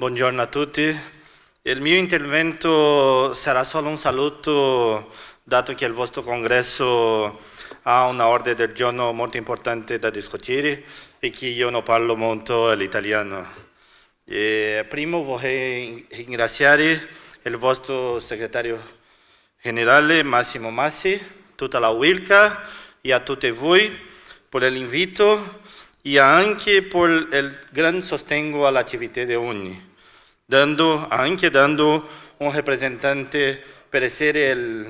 Buongiorno a tutti. Il mio intervento sarà solo un saluto, dato che il vostro congresso ha una ordine del giorno molto importante da discutere e che io non parlo molto l'italiano. primo vorrei ringraziare il vostro segretario generale Massimo Massi, tutta la Wilca e a tutti voi per l'invito e anche per il gran sostegno all'attività di ogni. dando, aunque dando un representante para ser el,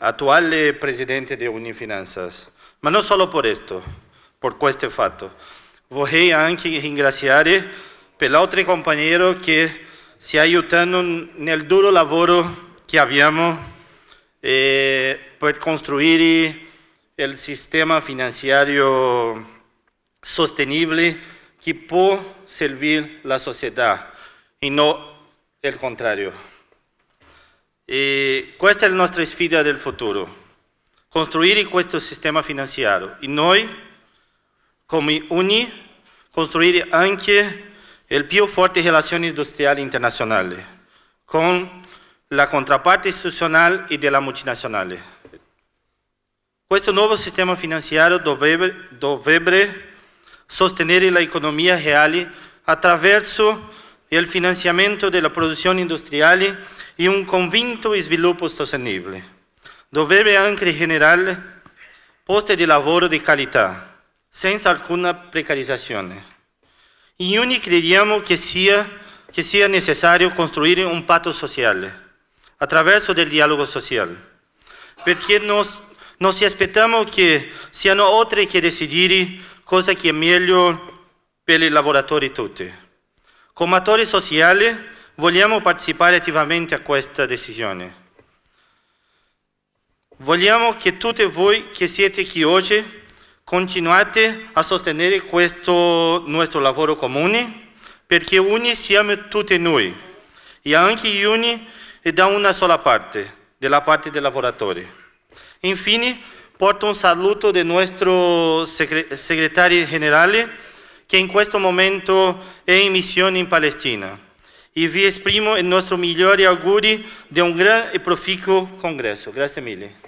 actual presidente de Unifinanzas. Pero no solo por esto, por este fato. Vorrei a ringraziare los otro compañero que se ha en el duro trabajo que habíamos eh, construir el sistema financiero sostenible que servir servir la sociedad... e non il contrario. E questa è la nostra sfida del futuro, costruire questo sistema finanziario e noi, come Uni, costruire anche il più forte relazione industriale internazionale con la contraparte istituzionale e della multinazionale. Questo nuovo sistema finanziario dovrebbe, dovrebbe sostenere l'economia reale attraverso e il finanziamento della produzione industriale e un convinto sviluppo sostenibile. Dovrebbe anche generare posti di lavoro di qualità, senza alcuna precarizzazione. E noi crediamo che sia, che sia necessario costruire un patto sociale attraverso del dialogo sociale, perché nos, non ci aspettiamo che siano oltre che decidere cosa che è meglio per i lavoratori tutti. Come attori sociali vogliamo partecipare attivamente a questa decisione. Vogliamo che tutti voi che siete qui oggi continuate a sostenere questo nostro lavoro comune perché uni siamo tutti noi e anche uni è da una sola parte, della parte dei lavoratori. Infine porto un saluto del nostro segretario generale che in questo momento è in missione in Palestina e vi esprimo i nostri migliori auguri di un gran e proficuo congresso. Grazie mille.